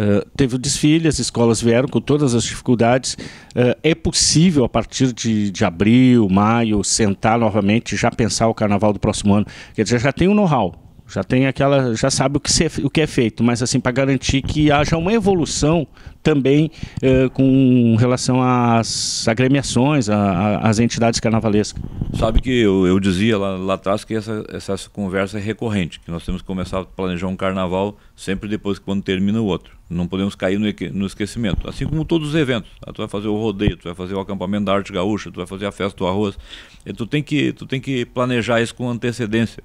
Eh, teve o desfile, as escolas vieram com todas as dificuldades. Uh, é possível, a partir de, de abril, maio, sentar novamente, já pensar o carnaval do próximo ano? Quer dizer, já tem um know-how já tem aquela, já sabe o que, se, o que é feito, mas assim para garantir que haja uma evolução também eh, com relação às agremiações, às entidades carnavalescas. Sabe que eu, eu dizia lá, lá, atrás que essa, essa, conversa é recorrente, que nós temos que começar a planejar um carnaval sempre depois que quando termina o outro. Não podemos cair no, no esquecimento. Assim como todos os eventos. Ah, tu vai fazer o rodeio, tu vai fazer o acampamento da arte gaúcha, tu vai fazer a festa do arroz. E tu, tem que, tu tem que planejar isso com antecedência.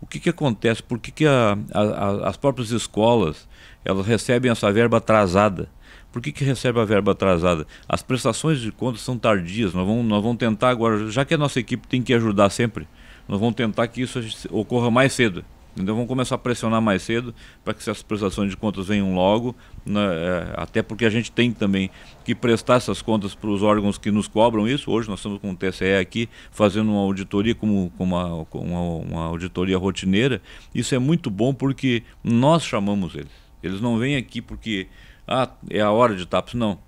O que, que acontece? Por que, que a, a, as próprias escolas elas recebem essa verba atrasada? Por que, que recebe a verba atrasada? As prestações de contas são tardias. Nós vamos, nós vamos tentar agora, já que a nossa equipe tem que ajudar sempre, nós vamos tentar que isso ocorra mais cedo. Então vamos começar a pressionar mais cedo para que essas prestações de contas venham logo, né, é, até porque a gente tem também que prestar essas contas para os órgãos que nos cobram isso. Hoje nós estamos com o TCE aqui fazendo uma auditoria como, como uma, uma, uma auditoria rotineira. Isso é muito bom porque nós chamamos eles. Eles não vêm aqui porque ah, é a hora de TAPS, não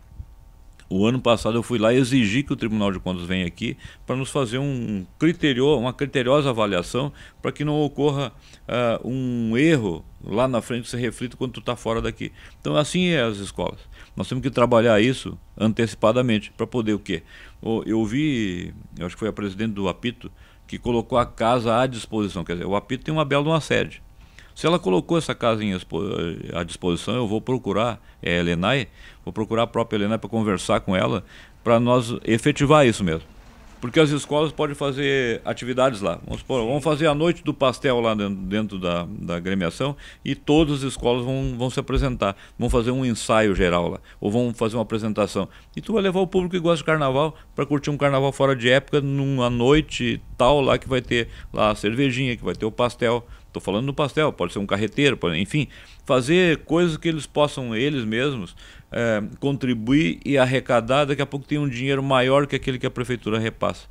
o ano passado eu fui lá exigir que o Tribunal de Contas venha aqui para nos fazer um criterio, uma criteriosa avaliação para que não ocorra uh, um erro lá na frente que você reflita quando tu está fora daqui. Então assim é as escolas. Nós temos que trabalhar isso antecipadamente para poder o quê? Eu vi, eu acho que foi a presidente do Apito, que colocou a casa à disposição. Quer dizer, o Apito tem uma bela uma sede. Se ela colocou essa casa em, eh, à disposição, eu vou procurar eh, a Elenai, vou procurar a própria Elenai para conversar com ela, para nós efetivar isso mesmo. Porque as escolas podem fazer atividades lá. Vamos, supor, vamos fazer a noite do pastel lá dentro, dentro da, da gremiação e todas as escolas vão, vão se apresentar. Vão fazer um ensaio geral lá. Ou vão fazer uma apresentação. E tu vai levar o público que gosta de carnaval para curtir um carnaval fora de época numa noite tal lá que vai ter lá a cervejinha, que vai ter o pastel Estou falando no pastel, pode ser um carreteiro, pode, enfim, fazer coisas que eles possam eles mesmos é, contribuir e arrecadar. Daqui a pouco tem um dinheiro maior que aquele que a prefeitura repassa.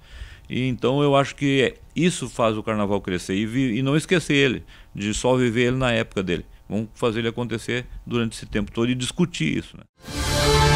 E então eu acho que é, isso faz o carnaval crescer e, vi, e não esquecer ele, de só viver ele na época dele. Vamos fazer ele acontecer durante esse tempo todo e discutir isso. Né?